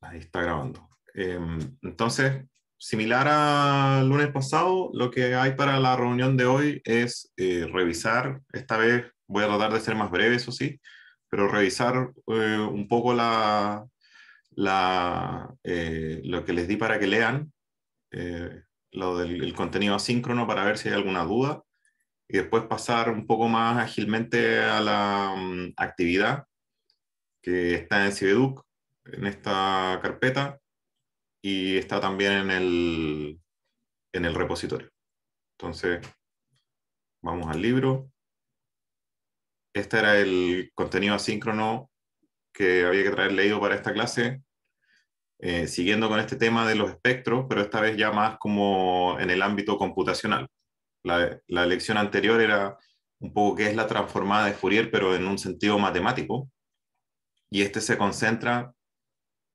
Ahí está grabando. Em, entonces, similar al lunes pasado, lo que hay para la reunión de hoy es eh, revisar, esta vez voy a tratar de ser más breve, eso sí, pero revisar eh, un poco la, la, eh, lo que les di para que lean, lo del contenido asíncrono para ver si hay alguna duda, y después pasar un poco más ágilmente a la mm, actividad que está en CBDUC, en esta carpeta y está también en el, en el repositorio. Entonces, vamos al libro. Este era el contenido asíncrono que había que traer leído para esta clase, eh, siguiendo con este tema de los espectros, pero esta vez ya más como en el ámbito computacional. La, la lección anterior era un poco que es la transformada de Fourier, pero en un sentido matemático. Y este se concentra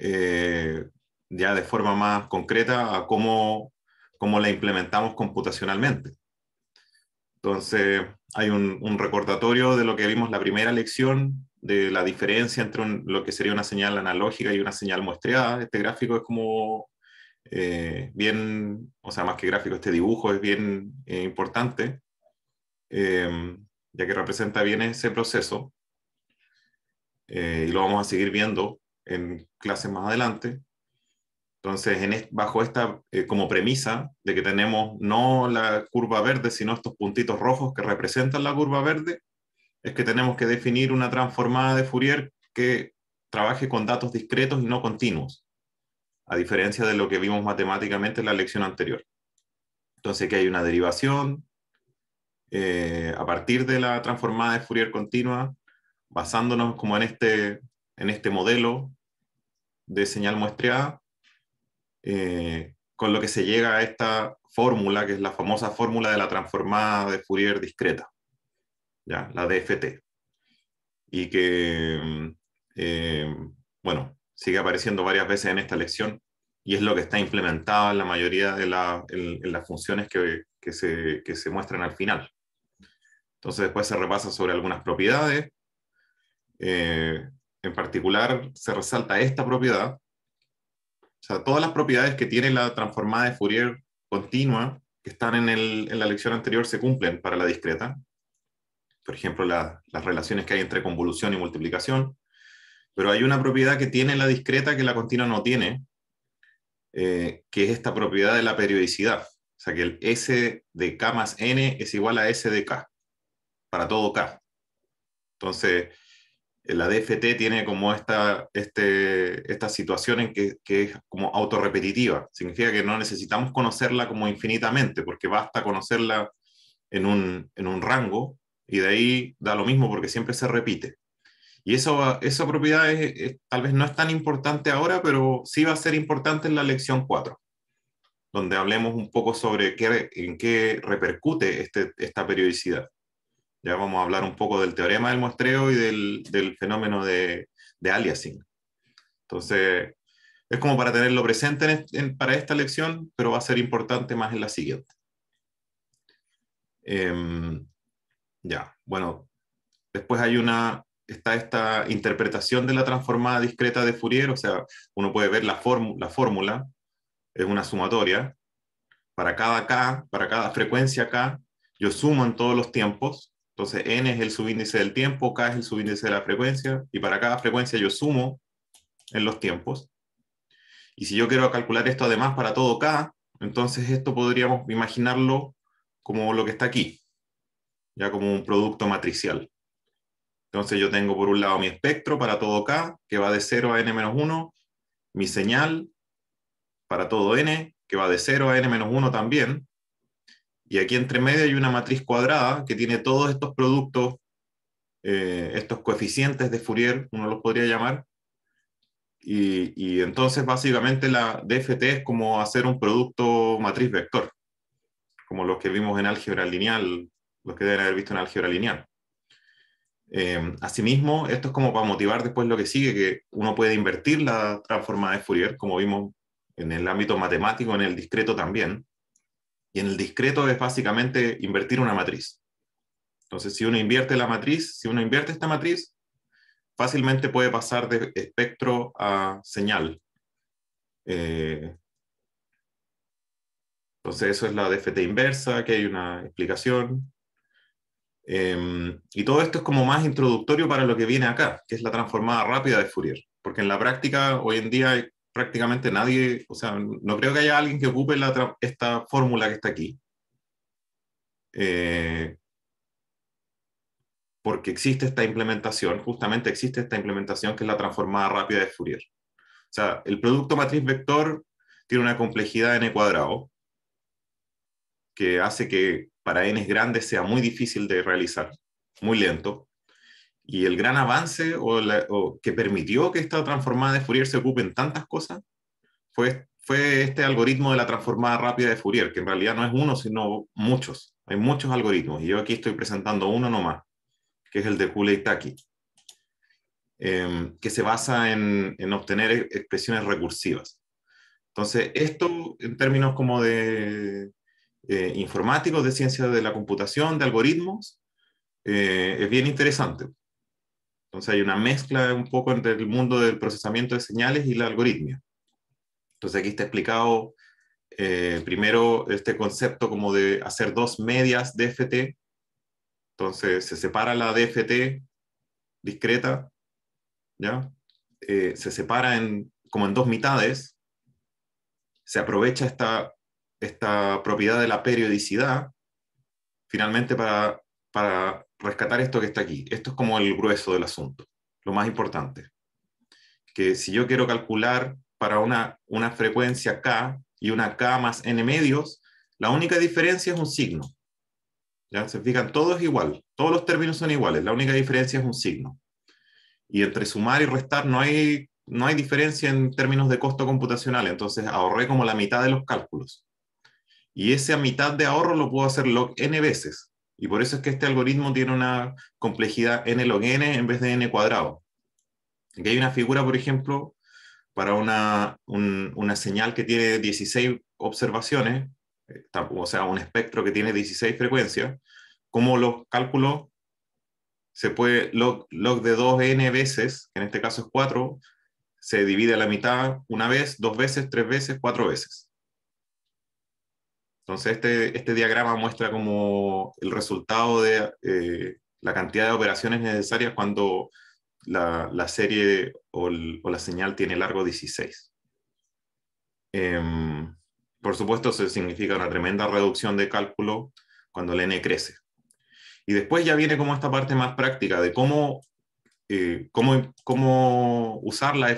eh, ya de forma más concreta a cómo, cómo la implementamos computacionalmente. Entonces, hay un, recordatorio de lo que vimos la primera lección, de la diferencia entre lo que sería una señal analógica y una señal muestreada. Este gráfico es como eh, bien, o sea, más que gráfico, este dibujo es bien eh, importante, ya que representa bien ese proceso. y lo vamos a seguir viendo en clase más adelante. Entonces, bajo esta eh, como premisa de que tenemos no la curva verde, sino estos puntitos rojos que representan la curva verde, es que tenemos que definir una transformada de Fourier que trabaje con datos discretos y no continuos, a diferencia de lo que vimos matemáticamente en la lección anterior. Entonces, que hay una derivación eh, a partir de la transformada de Fourier continua, basándonos como en este, en este modelo de señal muestreada, eh, con lo que se llega a esta fórmula, que es la famosa fórmula de la transformada de Fourier discreta, ¿ya? la DFT, y que, mm, eh, bueno, sigue apareciendo varias veces en esta lección, y es lo que está implementado en la mayoría de las funciones que, se, muestran al final. Entonces después se repasa sobre algunas propiedades, eh, en particular se resalta esta propiedad. O sea, todas las propiedades que tiene la transformada de Fourier continua que están en, la lección anterior se cumplen para la discreta. Por ejemplo, las relaciones que hay entre convolución y multiplicación. Pero hay una propiedad que tiene la discreta que la continua no tiene, eh, que es esta propiedad de la periodicidad. O sea, que el S de K más N es igual a S de K, para todo K. Entonces, la DFT tiene como esta, este, esta situación en que, es como autorrepetitiva. Significa que no necesitamos conocerla como infinitamente, porque basta conocerla en un, en un rango y de ahí da lo mismo porque siempre se repite. Y eso, esa propiedad tal vez no es tan importante ahora, pero sí va a ser importante en la lección 4, donde hablemos un poco sobre qué, en qué repercute este, esta periodicidad. Ya vamos a hablar un poco del teorema del muestreo y del, fenómeno de, aliasing. Entonces, es como para tenerlo presente para esta lección, pero va a ser importante más en la siguiente. Em, ya, bueno, después hay una, está esta interpretación de la transformada discreta de Fourier, o sea, uno puede ver la, la fórmula, es una sumatoria, para cada K, para cada frecuencia K, yo sumo en todos los tiempos entonces, n es el subíndice del tiempo, k es el subíndice de la frecuencia, y para cada frecuencia yo sumo en los tiempos. Y si yo quiero calcular esto además para todo k, entonces esto podríamos imaginarlo como lo que está aquí, ya como un producto matricial. Entonces yo tengo por un lado mi espectro para todo k, que va de 0 a n-1, mi señal para todo n, que va de 0 a n-1 también, y aquí entre medio hay una matriz cuadrada que tiene todos estos productos, eh, estos coeficientes de Fourier, uno los podría llamar. Y, entonces básicamente la DFT es como hacer un producto matriz vector, como los que vimos en álgebra lineal, los que deben haber visto en álgebra lineal. Eh, asimismo, esto es como para motivar después lo que sigue, que uno puede invertir la transformada de Fourier, como vimos en el ámbito matemático, en el discreto también. Y en el discreto es básicamente invertir una matriz. Entonces, si uno invierte la matriz, si uno invierte esta matriz, fácilmente puede pasar de espectro a señal. Eh, entonces, eso es la DFT inversa, que hay una explicación. Em, y todo esto es como más introductorio para lo que viene acá, que es la transformada rápida de Fourier. Porque en la práctica, hoy en día, prácticamente nadie, o sea, no creo que haya alguien que ocupe esta fórmula que está aquí. Eh, porque existe esta implementación, justamente existe esta implementación que es la transformada rápida de Fourier. O sea, el producto matriz vector tiene una complejidad n e cuadrado que hace que para n grandes sea muy difícil de realizar, muy lento y el gran avance o, que permitió que esta transformada de Fourier se ocupe en tantas cosas fue, fue este algoritmo de la transformada rápida de Fourier, que en realidad no es uno, sino muchos. Hay muchos algoritmos y yo aquí estoy presentando uno nomás, que es el de Cooley-Taki, em, que se basa en, en obtener expresiones recursivas. Entonces, esto en términos como de eh, informáticos, de ciencia de la computación, de algoritmos, eh, es bien interesante. Entonces hay una mezcla un poco entre el mundo del procesamiento de señales y la algoritmia. Entonces aquí está explicado eh, primero este concepto como de hacer dos medias DFT. Entonces se separa la DFT discreta, ¿ya? Eh, se separa en, como en dos mitades. Se aprovecha esta, esta propiedad de la periodicidad, finalmente para, para rescatar esto que está aquí. Esto es como el grueso del asunto, lo más importante. Que si yo quiero calcular para una, una frecuencia K y una K más N medios, la única diferencia es un signo. ¿Ya? Se fijan, todo es igual, todos los términos son iguales, la única diferencia es un signo. Y entre sumar y restar no hay, no hay diferencia en términos de costo computacional, entonces ahorré como la mitad de los cálculos. Y esa mitad de ahorro lo puedo hacer log n veces, y por eso es que este algoritmo tiene una complejidad n log n en vez de n cuadrado. Aquí hay una figura, por ejemplo, para una, señal que tiene 16 observaciones, eh, o sea, un espectro que tiene 16 frecuencias, como los cálculos se puede log, log de 2n veces, en este caso es 4, se divide a la mitad una vez, dos veces, tres veces, cuatro veces. Entonces, este, este diagrama muestra como el resultado de eh, la cantidad de operaciones necesarias cuando la, serie o, la señal tiene largo 16. Em, por supuesto, se significa una tremenda reducción de cálculo cuando el n crece. Y después ya viene como esta parte más práctica de cómo, eh, cómo, usar la,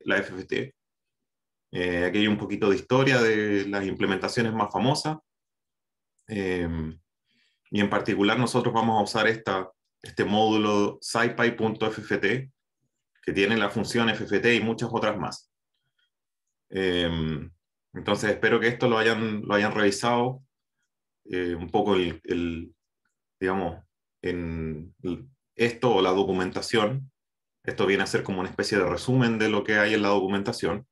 la FFT eh, aquí hay un poquito de historia de las implementaciones más famosas. Eh, y en particular nosotros vamos a usar esta, este módulo scipy.fft, que tiene la función FFT y muchas otras más. Eh, entonces espero que esto lo hayan, lo hayan revisado un poco el, digamos, en esto o la documentación. Esto viene a ser como una especie de resumen de lo que hay en la documentación.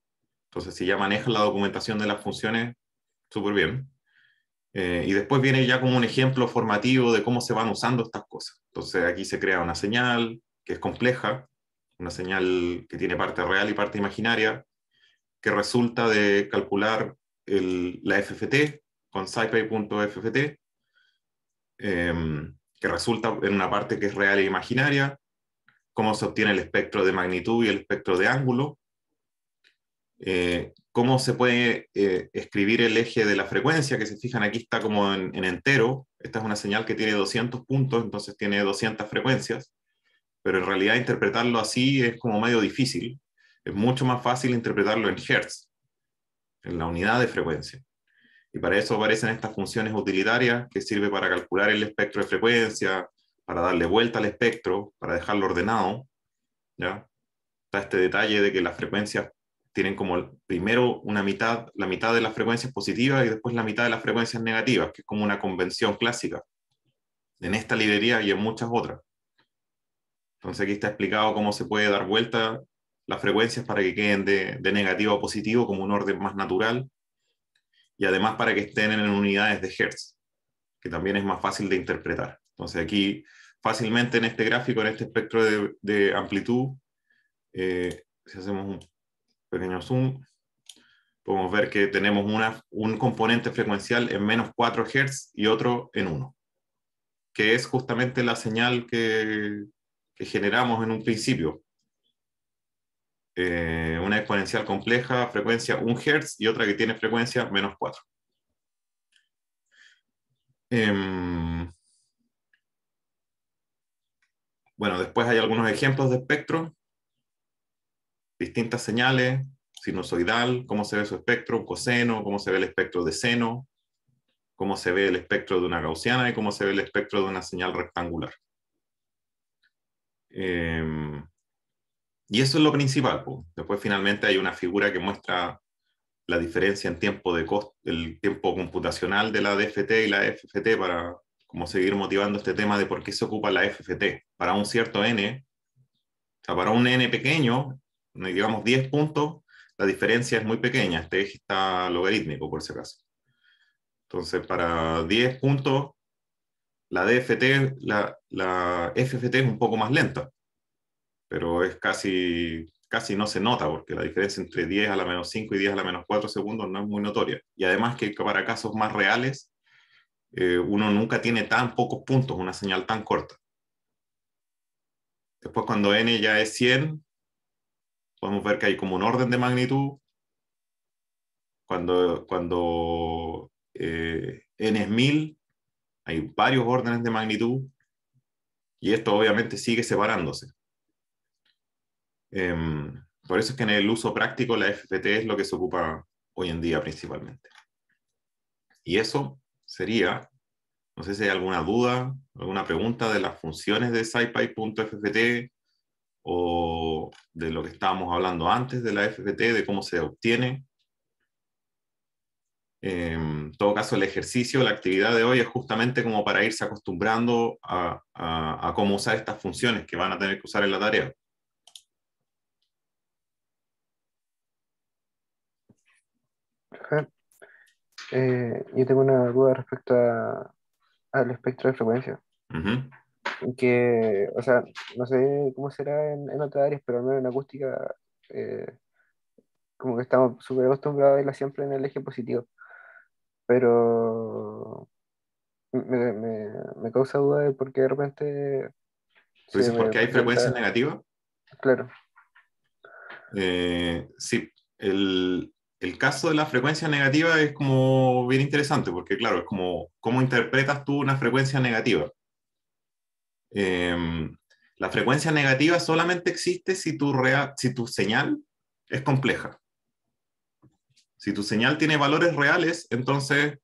Entonces, si ya maneja la documentación de las funciones, súper bien. Eh, y después viene ya como un ejemplo formativo de cómo se van usando estas cosas. Entonces, aquí se crea una señal que es compleja, una señal que tiene parte real y parte imaginaria, que resulta de calcular la FFT con SciPy.fft, eh, em, que resulta en una parte que es real e imaginaria, cómo se obtiene el espectro de magnitud y el espectro de ángulo, eh, cómo se puede eh, escribir el eje de la frecuencia, que se fijan aquí está como en, entero, esta es una señal que tiene 200 puntos, entonces tiene 200 frecuencias, pero en realidad interpretarlo así es como medio difícil, es mucho más fácil interpretarlo en hertz, en la unidad de frecuencia. Y para eso aparecen estas funciones utilitarias que sirven para calcular el espectro de frecuencia, para darle vuelta al espectro, para dejarlo ordenado. ¿ya? Está este detalle de que las frecuencias tienen como primero una mitad, la mitad de las frecuencias positivas y después la mitad de las frecuencias negativas, que es como una convención clásica en esta librería y en muchas otras. Entonces aquí está explicado cómo se puede dar vuelta las frecuencias para que queden de, de negativo a positivo como un orden más natural y además para que estén en unidades de Hertz, que también es más fácil de interpretar. Entonces aquí fácilmente en este gráfico, en este espectro de, amplitud, eh, si hacemos un pequeño zoom, podemos ver que tenemos una, un componente frecuencial en menos 4 Hz y otro en 1, que es justamente la señal que, que generamos en un principio. Eh, una exponencial compleja, frecuencia 1 Hz y otra que tiene frecuencia menos 4. Em, bueno, después hay algunos ejemplos de espectro distintas señales, sinusoidal, cómo se ve su espectro, coseno, cómo se ve el espectro de seno, cómo se ve el espectro de una gaussiana y cómo se ve el espectro de una señal rectangular. Em, y eso es lo principal. Después finalmente hay una figura que muestra la diferencia en tiempo de el tiempo computacional de la DFT y la FFT para como seguir motivando este tema de por qué se ocupa la FFT. Para un cierto n, para un n pequeño, digamos, 10 puntos, la diferencia es muy pequeña. Este eje está logarítmico, por ese acaso. Entonces, para 10 puntos, la DFT, la, FFT es un poco más lenta, pero es casi, casi no se nota, porque la diferencia entre 10 a la menos 5 y 10 a la menos 4 segundos no es muy notoria. Y además que para casos más reales, eh, uno nunca tiene tan pocos puntos, una señal tan corta. Después cuando n ya es 100, podemos ver que hay como un orden de magnitud. Cuando, cuando eh, n es 1000, hay varios órdenes de magnitud y esto obviamente sigue separándose. Em, por eso es que en el uso práctico la FPT es lo que se ocupa hoy en día principalmente. Y eso sería, no sé si hay alguna duda, alguna pregunta de las funciones de SciPy.fft, o de lo que estábamos hablando antes de la FPT, de cómo se obtiene. Em, en todo caso, el ejercicio, la actividad de hoy es justamente como para irse acostumbrando a, a, cómo usar estas funciones que van a tener que usar en la tarea. Eh, yo tengo una duda respecto al espectro de frecuencia que, o sea, no sé cómo será en, otras áreas, pero al menos en acústica, eh, como que estamos súper acostumbrados a verla siempre en el eje positivo. Pero me, causa duda de por qué de repente. ¿Por qué porque hay frecuencia negativa? Claro. Eh, sí, el, el caso de la frecuencia negativa es como bien interesante, porque claro, es como cómo interpretas tú una frecuencia negativa. Em, la frecuencia negativa solamente existe si tu, si tu señal es compleja. Si tu señal tiene valores reales, entonces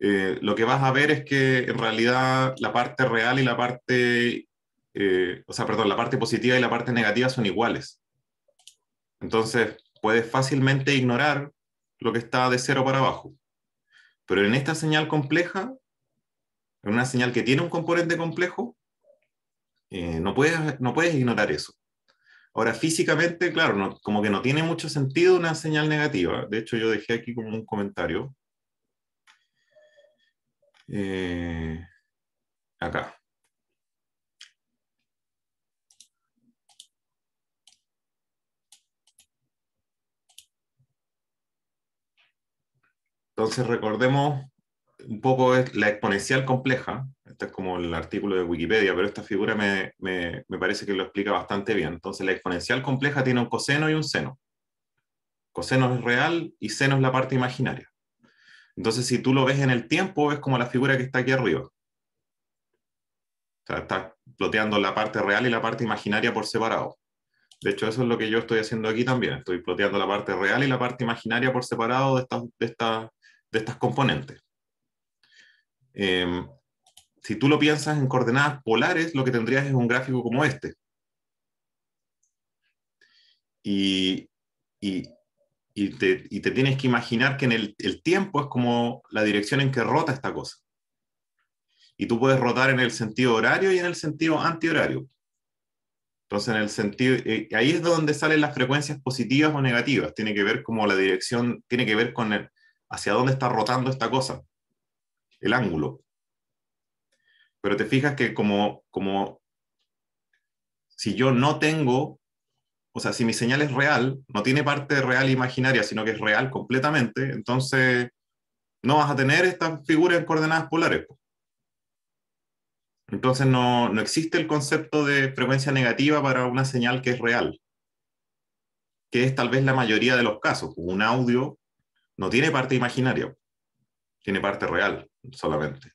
eh, lo que vas a ver es que en realidad la parte real y la parte, eh, o sea, perdón, la parte positiva y la parte negativa son iguales. Entonces puedes fácilmente ignorar lo que está de cero para abajo. Pero en esta señal compleja, en una señal que tiene un componente complejo, eh, no, puedes, no puedes ignorar eso. Ahora, físicamente, claro, como que no tiene mucho sentido una señal negativa. De hecho, yo dejé aquí como un comentario. Eh, acá. Entonces recordemos un poco la exponencial compleja, este es como el artículo de Wikipedia, pero esta figura me, me, parece que lo explica bastante bien. Entonces, la exponencial compleja tiene un coseno y un seno. Coseno es real y seno es la parte imaginaria. Entonces, si tú lo ves en el tiempo, es como la figura que está aquí arriba. está ploteando la parte real y la parte imaginaria por separado. De hecho, eso es lo que yo estoy haciendo aquí también. Estoy ploteando la parte real y la parte imaginaria por separado de estas, de estas, de estas componentes. Em, si tú lo piensas en coordenadas polares, lo que tendrías es un gráfico como este. Y, y, te, tienes que imaginar que en el, tiempo es como la dirección en que rota esta cosa. Y tú puedes rotar en el sentido horario y en el sentido antihorario. Entonces, en el sentido, eh, ahí es donde salen las frecuencias positivas o negativas. Tiene que ver como la dirección, tiene que ver con el, hacia dónde está rotando esta cosa, el ángulo. Pero te fijas que como, como si yo no tengo, o sea, si mi señal es real, no tiene parte real imaginaria, sino que es real completamente, entonces no vas a tener estas figuras en coordenadas polares. Entonces no, no existe el concepto de frecuencia negativa para una señal que es real, que es tal vez la mayoría de los casos. Un audio no tiene parte imaginaria, tiene parte real solamente.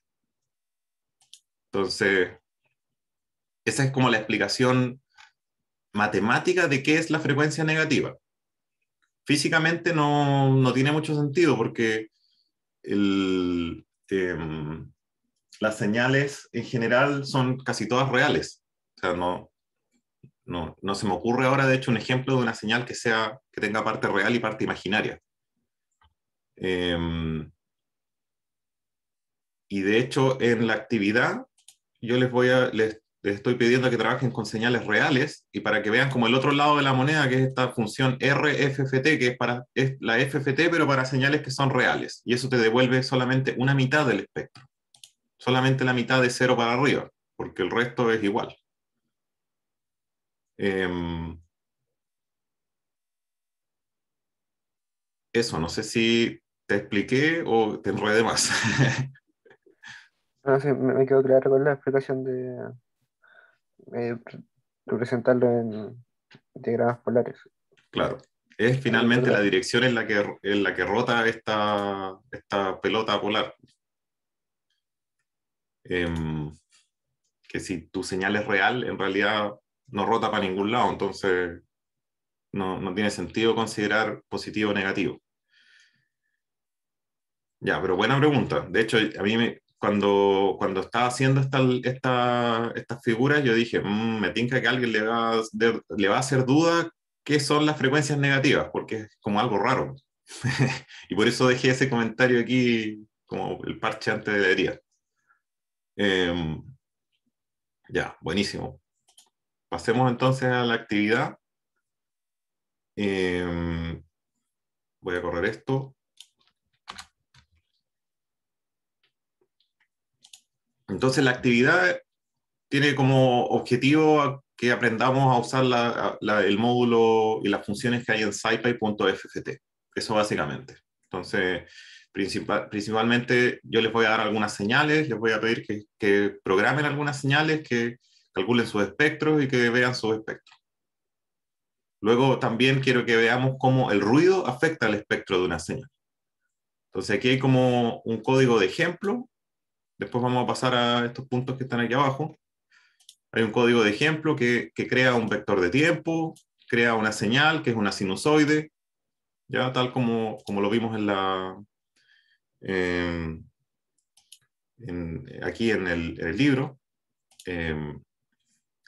Entonces, esa es como la explicación matemática de qué es la frecuencia negativa. Físicamente no, no tiene mucho sentido porque em, las señales en general son casi todas reales. O sea, no, no, no, se me ocurre ahora, de hecho, un ejemplo de una señal que, sea, que tenga parte real y parte imaginaria. Em, y de hecho, en la actividad yo les voy a, estoy pidiendo que trabajen con señales reales y para que vean como el otro lado de la moneda, que es esta función RFFT, que es, para, la FFT, pero para señales que son reales. Y eso te devuelve solamente una mitad del espectro. Solamente la mitad de cero para arriba, porque el resto es igual. Em, eso, no sé si te expliqué o te enredé más. No ah, sé, sí, me, quedo claro con la explicación de eh, representarlo en diagramas polares. Claro. Es finalmente la dirección en la que, en la que rota esta, esta pelota polar. Em, que si tu señal es real, en realidad no rota para ningún lado, entonces no, no tiene sentido considerar positivo o negativo. Ya, pero buena pregunta. De hecho, a mí me, cuando, cuando estaba haciendo estas figuras, yo dije, mm, me tinca que alguien le va, le va a hacer duda qué son las frecuencias negativas, porque es como algo raro. y por eso dejé ese comentario aquí como el parche antes de herida. Em, ya, buenísimo. Pasemos entonces a la actividad. Em, voy a correr esto. Entonces la actividad tiene como objetivo que aprendamos a usar el módulo y las funciones que hay en scipy.fft. Eso básicamente. Entonces, principalmente yo les voy a dar algunas señales, les voy a pedir que, que programen algunas señales, que calculen sus espectros y que vean sus espectros. Luego también quiero que veamos cómo el ruido afecta al espectro de una señal. Entonces aquí hay como un código de ejemplo Después vamos a pasar a estos puntos que están aquí abajo. Hay un código de ejemplo que, crea un vector de tiempo, crea una señal que es una sinusoide, ya tal como, como lo vimos en la, em, aquí en el, libro. Em,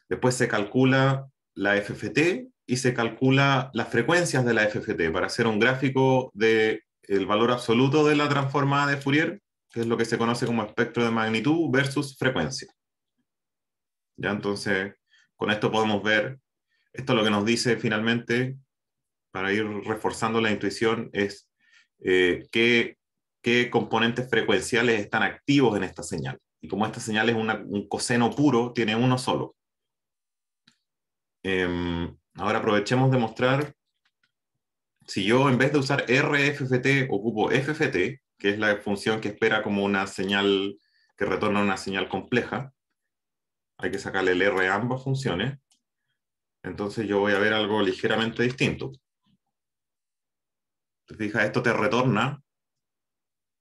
después se calcula la FFT y se calcula las frecuencias de la FFT para hacer un gráfico del el valor absoluto de la transformada de Fourier que es lo que se conoce como espectro de magnitud versus frecuencia. ¿Ya? Entonces, con esto podemos ver, esto lo que nos dice finalmente, para ir reforzando la intuición, es eh, qué, qué, componentes frecuenciales están activos en esta señal. Y como esta señal es un coseno puro, tiene uno solo. Em, ahora aprovechemos de mostrar, si yo en vez de usar RFFT ocupo FFT, que es la función que espera como una señal, que retorna una señal compleja. Hay que sacarle el R a ambas funciones. Entonces yo voy a ver algo ligeramente distinto. Fija, esto te retorna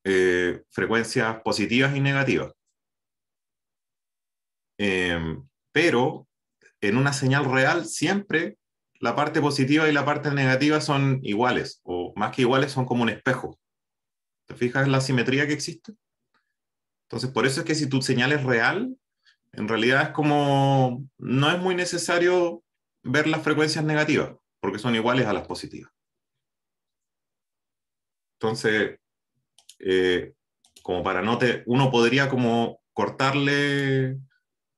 eh, frecuencias positivas y negativas. Em, pero en una señal real siempre la parte positiva y la parte negativa son iguales, o más que iguales son como un espejo. ¿Te fijas la simetría que existe? Entonces, por eso es que si tu señal es real, en realidad es como, no es muy necesario ver las frecuencias negativas, porque son iguales a las positivas. Entonces, eh, como para no te, uno podría como cortarle,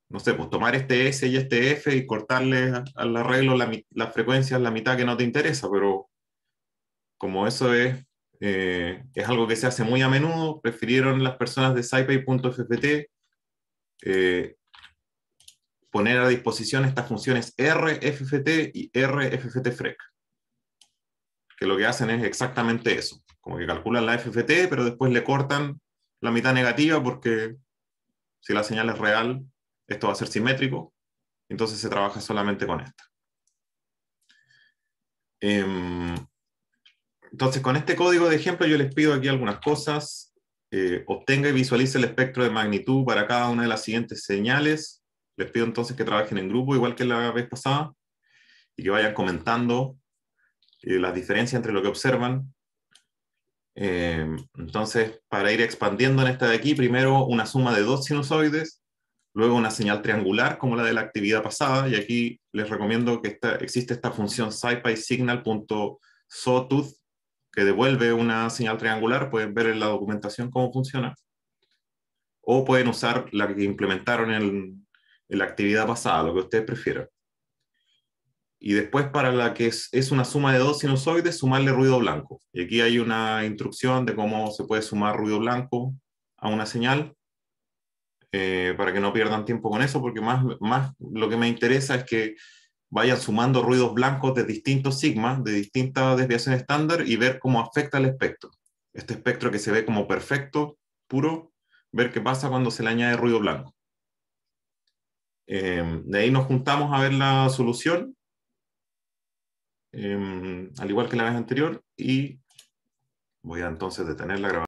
no sé, pues tomar este S y este F y cortarle al arreglo las la frecuencias, la mitad que no te interesa, pero como eso es eh, es algo que se hace muy a menudo, prefirieron las personas de SciPy.fft eh, poner a disposición estas funciones RFFT y RFFTFREC, que lo que hacen es exactamente eso, como que calculan la FFT, pero después le cortan la mitad negativa porque si la señal es real, esto va a ser simétrico, entonces se trabaja solamente con esta. Em, entonces, con este código de ejemplo, yo les pido aquí algunas cosas. Eh, obtenga y visualice el espectro de magnitud para cada una de las siguientes señales. Les pido entonces que trabajen en grupo, igual que la vez pasada, y que vayan comentando eh, las diferencias entre lo que observan. Eh, entonces, para ir expandiendo en esta de aquí, primero una suma de dos sinusoides, luego una señal triangular como la de la actividad pasada, y aquí les recomiendo que existe esta función scipy que devuelve una señal triangular, pueden ver en la documentación cómo funciona. O pueden usar la que implementaron en, la actividad pasada, lo que ustedes prefieran. Y después para la que es, una suma de dos sinusoides, sumarle ruido blanco. Y aquí hay una instrucción de cómo se puede sumar ruido blanco a una señal, eh, para que no pierdan tiempo con eso, porque más, más lo que me interesa es que vayan sumando ruidos blancos de distintos sigmas, de distinta desviación estándar y ver cómo afecta el espectro. Este espectro que se ve como perfecto, puro, ver qué pasa cuando se le añade ruido blanco. Em, de ahí nos juntamos a ver la solución, em, al igual que la vez anterior, y voy a entonces detener la grabación.